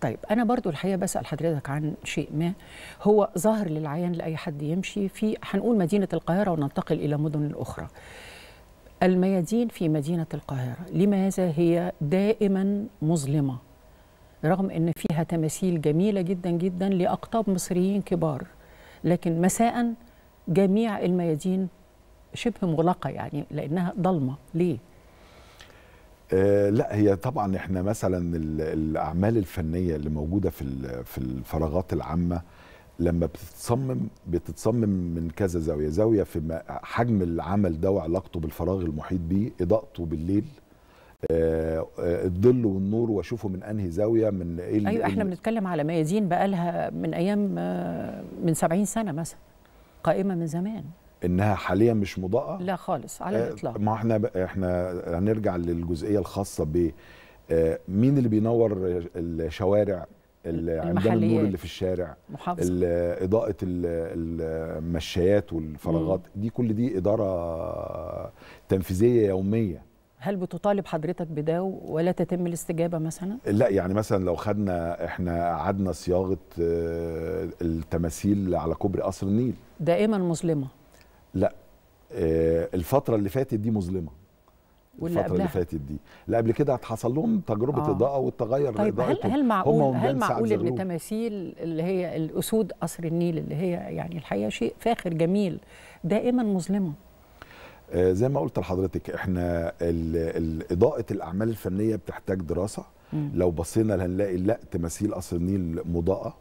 طيب انا برضو الحقيقه بسال حضرتك عن شيء ما هو ظاهر للعيان لاي حد يمشي في هنقول مدينه القاهره وننتقل الى مدن اخرى الميادين في مدينه القاهره لماذا هي دائما مظلمه رغم ان فيها تماثيل جميله جدا جدا لاقطاب مصريين كبار لكن مساء جميع الميادين شبه مغلقه يعني لانها ضلمه ليه آه لا هي طبعا احنا مثلا الاعمال الفنيه اللي موجوده في في الفراغات العامه لما بتتصمم بتتصمم من كذا زاويه زاويه في حجم العمل ده وعلاقته بالفراغ المحيط بيه اضاءته بالليل آه, آه، الظل والنور واشوفه من انهي زاويه من ايه ايوه احنا بنتكلم على ميادين بقالها من ايام آه، من 70 سنه مثلا قائمه من زمان انها حاليا مش مضاءه لا خالص على آه، الاطلاق ما احنا احنا هنرجع للجزئيه الخاصه ب آه، مين اللي بينور الشوارع عندنا النور اللي في الشارع محافظة. اضاءه المشايات والفراغات دي كل دي اداره تنفيذيه يوميه هل بتطالب حضرتك بده ولا تتم الاستجابه مثلا؟ لا يعني مثلا لو خدنا احنا قعدنا صياغه آه، التماثيل على كوبري قصر النيل دائما مظلمه لا آه، الفتره اللي فاتت دي مظلمه واللي الفتره اللي فاتت دي لا قبل كده حصل لهم تجربه آه. اضاءه والتغير طيب هل هل معقول هل معقول ان تماثيل اللي هي الاسود قصر النيل اللي هي يعني الحقيقه شيء فاخر جميل دائما مظلمه آه زي ما قلت لحضرتك احنا اضاءه الاعمال الفنيه بتحتاج دراسه مم. لو بصينا هنلاقي لا تماثيل قصر النيل مضاءه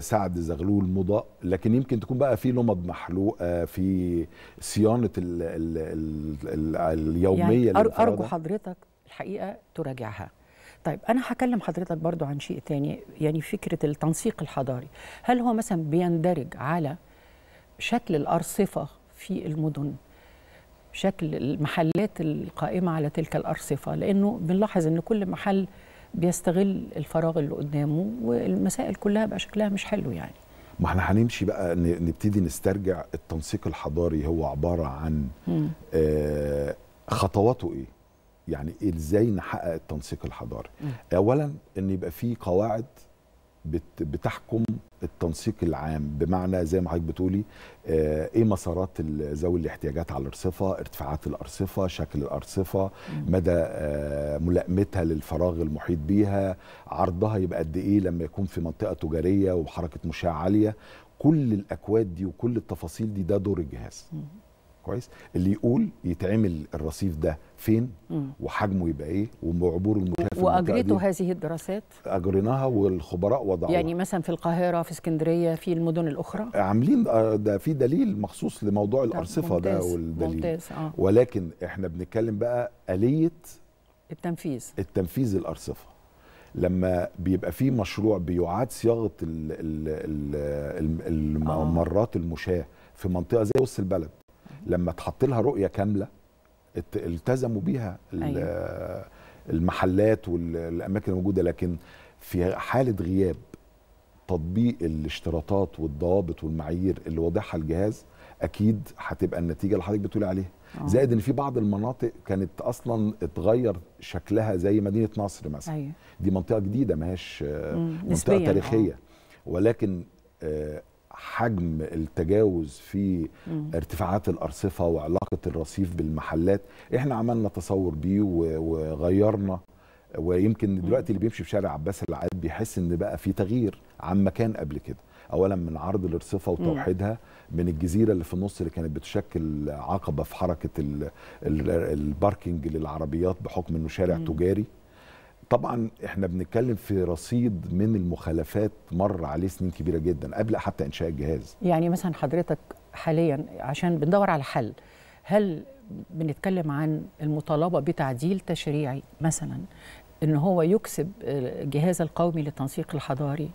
سعد زغلول مضاء لكن يمكن تكون بقى في لمض محلوقه في صيانه الـ الـ الـ اليوميه يعني ارجو حضرتك الحقيقه تراجعها طيب انا هكلم حضرتك برضو عن شيء ثاني يعني فكره التنسيق الحضاري هل هو مثلا بيندرج على شكل الارصفه في المدن شكل المحلات القائمه على تلك الارصفه لانه بنلاحظ ان كل محل بيستغل الفراغ اللي قدامه والمسائل كلها بقى شكلها مش حلو يعني ما احنا هنمشي بقى نبتدي نسترجع التنسيق الحضاري هو عباره عن آه خطواته ايه يعني ازاي نحقق التنسيق الحضاري اولا ان يبقى في قواعد بتحكم التنسيق العام بمعنى زي ما حضرتك بتقولي آه، ايه مسارات ذوي الاحتياجات على الارصفه، ارتفاعات الارصفه، شكل الارصفه، مدى آه، ملائمتها للفراغ المحيط بيها، عرضها يبقى قد ايه لما يكون في منطقه تجاريه وحركه مشاه عاليه، كل الاكواد دي وكل التفاصيل دي ده دور الجهاز. كويس اللي يقول يتعمل الرصيف ده فين مم. وحجمه يبقى ايه وعبور المشاة واجريتوا هذه الدراسات اجريناها والخبراء وضعوها يعني مثلا في القاهره في اسكندريه في المدن الاخرى عاملين آه، ده في دليل مخصوص لموضوع الارصفه ده والدليل ممتاز. آه. ولكن احنا بنتكلم بقى اليه التنفيذ التنفيذ الارصفه لما بيبقى في مشروع بيعاد صياغه آه. الممرات المشاه في منطقه زي وسط البلد لما اتحط لها رؤيه كامله التزموا بيها أيوة. المحلات والاماكن الموجوده لكن في حاله غياب تطبيق الاشتراطات والضوابط والمعايير اللي واضحها الجهاز اكيد هتبقى النتيجه اللي حضرتك بتقولي عليها آه. زائد ان في بعض المناطق كانت اصلا اتغير شكلها زي مدينه نصر مثلا أيوة. دي منطقه جديده ما هياش منطقه تاريخيه أوه. ولكن آه، حجم التجاوز في مم. ارتفاعات الارصفه وعلاقه الرصيف بالمحلات احنا عملنا تصور بيه وغيرنا ويمكن دلوقتي اللي بيمشي في شارع عباس العاد بيحس ان بقى في تغيير عن مكان قبل كده اولا من عرض الارصفه وتوحيدها من الجزيره اللي في النص اللي كانت بتشكل عقبه في حركه الباركينج للعربيات بحكم انه شارع مم. تجاري طبعا احنا بنتكلم في رصيد من المخالفات مر عليه سنين كبيره جدا قبل حتى انشاء الجهاز يعني مثلا حضرتك حاليا عشان بندور على حل هل بنتكلم عن المطالبه بتعديل تشريعي مثلا ان هو يكسب الجهاز القومي للتنسيق الحضاري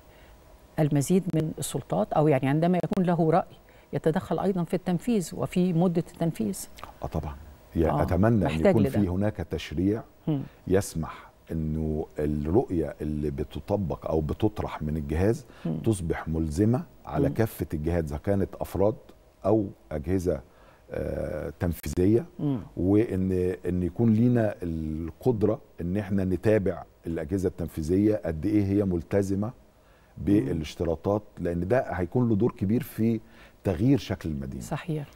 المزيد من السلطات او يعني عندما يكون له راي يتدخل ايضا في التنفيذ وفي مده التنفيذ اه طبعا يعني آه. اتمنى ان يكون لده. في هناك تشريع يسمح انه الرؤيه اللي بتطبق او بتطرح من الجهاز م. تصبح ملزمه على م. كافه الجهات اذا كانت افراد او اجهزه آه تنفيذيه م. وان ان يكون لينا القدره ان احنا نتابع الاجهزه التنفيذيه قد ايه هي ملتزمه بالاشتراطات لان ده هيكون له دور كبير في تغيير شكل المدينه صحيح